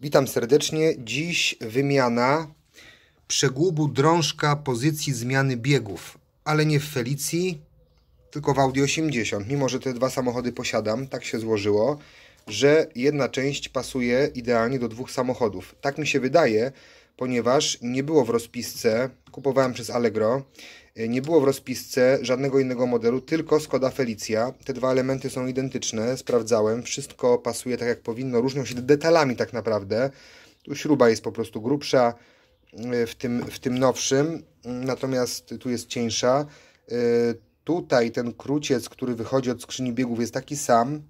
Witam serdecznie. Dziś wymiana przegłubu drążka pozycji zmiany biegów, ale nie w Felicji, tylko w Audi 80. Mimo, że te dwa samochody posiadam, tak się złożyło, że jedna część pasuje idealnie do dwóch samochodów. Tak mi się wydaje, ponieważ nie było w rozpisce, kupowałem przez Allegro nie było w rozpisce żadnego innego modelu, tylko Skoda Felicia. Te dwa elementy są identyczne, sprawdzałem, wszystko pasuje tak jak powinno, różnią się detalami tak naprawdę. Tu śruba jest po prostu grubsza y, w tym, w tym nowszym, natomiast tu jest cieńsza. Y, tutaj ten kruciec, który wychodzi od skrzyni biegów jest taki sam.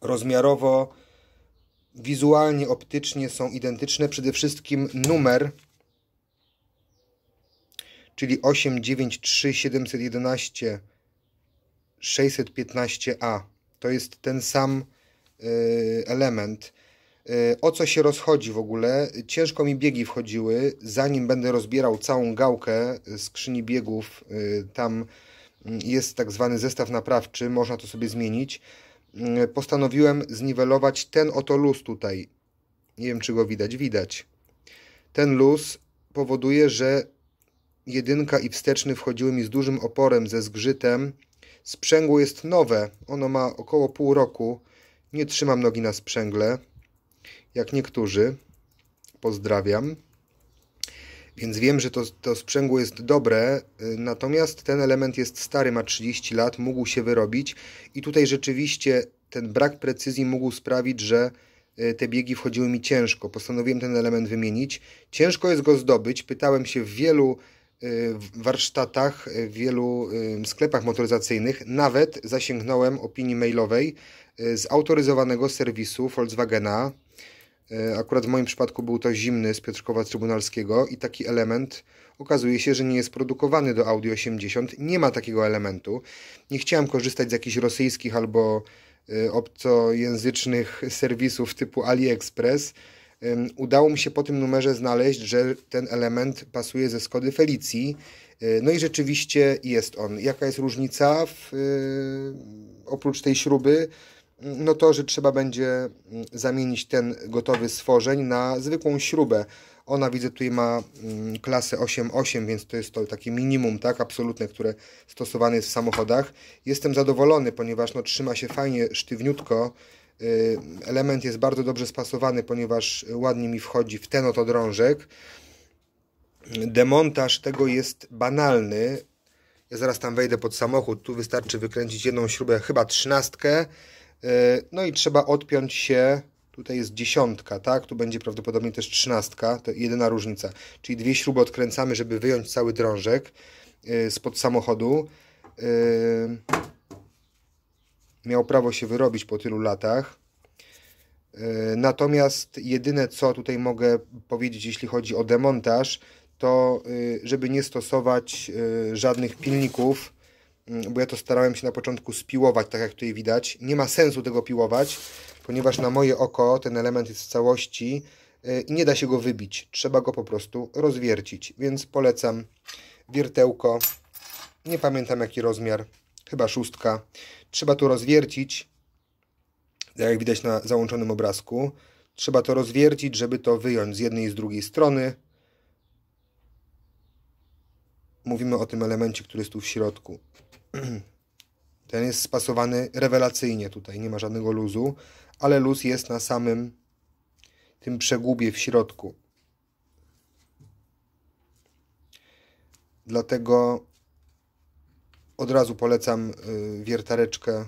Rozmiarowo, wizualnie, optycznie są identyczne. Przede wszystkim numer czyli 893 711 615a. To jest ten sam e, element. E, o co się rozchodzi w ogóle? Ciężko mi biegi wchodziły. Zanim będę rozbierał całą gałkę skrzyni biegów, e, tam mm, jest tak zwany zestaw naprawczy, można to sobie zmienić. Postanowiłem zniwelować ten oto luz tutaj. Nie wiem, czy go widać. Widać. Ten luz powoduje, że jedynka i wsteczny wchodziły mi z dużym oporem, ze zgrzytem. Sprzęgło jest nowe, ono ma około pół roku. Nie trzymam nogi na sprzęgle, jak niektórzy. Pozdrawiam. Więc wiem, że to, to sprzęgło jest dobre, y, natomiast ten element jest stary, ma 30 lat, mógł się wyrobić i tutaj rzeczywiście ten brak precyzji mógł sprawić, że y, te biegi wchodziły mi ciężko. Postanowiłem ten element wymienić. Ciężko jest go zdobyć. Pytałem się w wielu w warsztatach, e, w wielu e, sklepach motoryzacyjnych. Nawet zasięgnąłem opinii mailowej e, z autoryzowanego serwisu Volkswagena. Akurat w moim przypadku był to zimny z Piotrkowa Trybunalskiego i taki element okazuje się, że nie jest produkowany do Audi 80. Nie ma takiego elementu. Nie chciałem korzystać z jakichś rosyjskich albo obcojęzycznych serwisów typu AliExpress Udało mi się po tym numerze znaleźć, że ten element pasuje ze Skody Felicji. E, no i rzeczywiście jest on. Jaka jest różnica w, e, oprócz tej śruby? No to, że trzeba będzie mm, zamienić ten gotowy stworzeń na zwykłą śrubę. Ona widzę tutaj ma mm, klasę 8.8, więc to jest to takie minimum, tak, absolutne, które stosowane jest w samochodach. Jestem zadowolony, ponieważ no, trzyma się fajnie, sztywniutko. Y, element jest bardzo dobrze spasowany, ponieważ ładnie mi wchodzi w ten oto drążek. Demontaż tego jest banalny. Ja zaraz tam wejdę pod samochód. Tu wystarczy wykręcić jedną śrubę, chyba trzynastkę. Y, no i trzeba odpiąć się Tutaj jest dziesiątka, tak? Tu będzie prawdopodobnie też trzynastka, to jedyna różnica. Czyli dwie śruby odkręcamy, żeby wyjąć cały drążek y, spod samochodu miał prawo się wyrobić po tylu latach. E, natomiast jedyne co tutaj mogę powiedzieć, jeśli chodzi o demontaż, to e, żeby nie stosować e, żadnych pilników, bo ja to starałem się na początku spiłować, tak jak tutaj widać. Nie ma sensu tego piłować, ponieważ na moje oko ten element jest w całości i nie da się go wybić. Trzeba go po prostu rozwiercić, więc polecam wiertełko. Nie pamiętam jaki rozmiar, chyba szóstka. Trzeba to rozwiercić, tak jak widać na załączonym obrazku. Trzeba to rozwiercić, żeby to wyjąć z jednej i z drugiej strony. Mówimy o tym elemencie, który jest tu w środku. Ten jest spasowany rewelacyjnie tutaj, nie ma żadnego luzu, ale luz jest na samym tym przegubie w środku. Dlatego od razu polecam y, wiertareczkę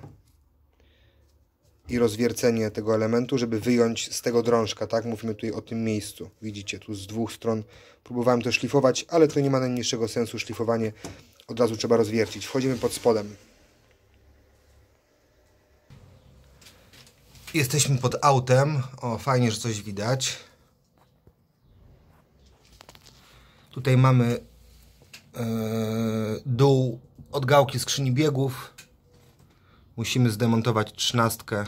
i rozwiercenie tego elementu, żeby wyjąć z tego drążka, tak? Mówimy tutaj o tym miejscu. Widzicie, tu z dwóch stron próbowałem to szlifować, ale to nie ma najmniejszego sensu szlifowanie. Od razu trzeba rozwiercić. Wchodzimy pod spodem. Jesteśmy pod autem. O, fajnie, że coś widać. Tutaj mamy e, od gałki skrzyni biegów musimy zdemontować trzynastkę,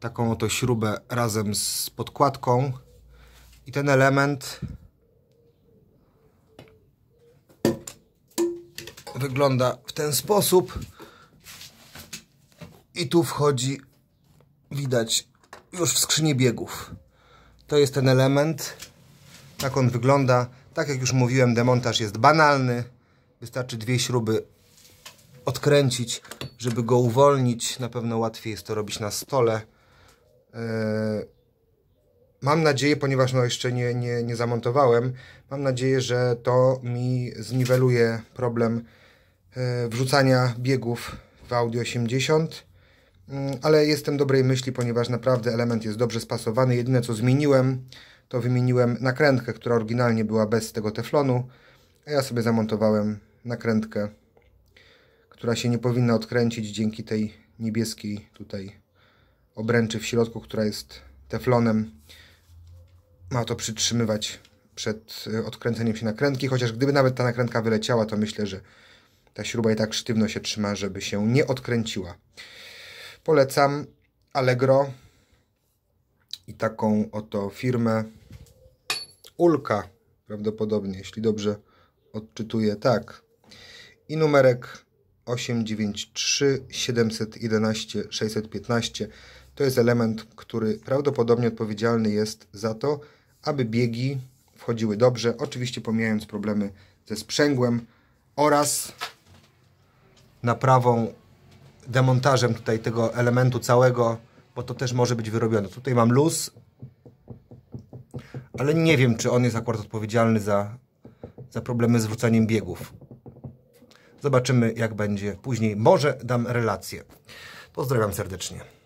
taką oto śrubę razem z podkładką i ten element wygląda w ten sposób i tu wchodzi widać już w skrzynię biegów to jest ten element tak on wygląda tak jak już mówiłem demontaż jest banalny wystarczy dwie śruby odkręcić, żeby go uwolnić. Na pewno łatwiej jest to robić na stole. E, mam nadzieję, ponieważ no jeszcze nie, nie, nie zamontowałem, mam nadzieję, że to mi zniweluje problem e, wrzucania biegów w Audio 80 mm, ale jestem dobrej myśli, ponieważ naprawdę element jest dobrze spasowany. Jedyne co zmieniłem, to wymieniłem nakrętkę, która oryginalnie była bez tego teflonu, a ja sobie zamontowałem nakrętkę która się nie powinna odkręcić dzięki tej niebieskiej tutaj obręczy w środku, która jest teflonem. Ma to przytrzymywać przed e, odkręceniem się nakrętki, chociaż gdyby nawet ta nakrętka wyleciała, to myślę, że ta śruba i tak sztywno się trzyma, żeby się nie odkręciła. Polecam Allegro i taką oto firmę Ulka prawdopodobnie, jeśli dobrze odczytuję, tak. I numerek 893 711 615 to jest element, który prawdopodobnie odpowiedzialny jest za to, aby biegi wchodziły dobrze, oczywiście pomijając problemy ze sprzęgłem oraz naprawą, demontażem tutaj tego elementu całego, bo to też może być wyrobione. Tutaj mam luz, ale nie wiem, czy on jest akurat odpowiedzialny za, za problemy z wrzucaniem biegów. Zobaczymy, jak będzie później. Może dam relację. Pozdrawiam serdecznie.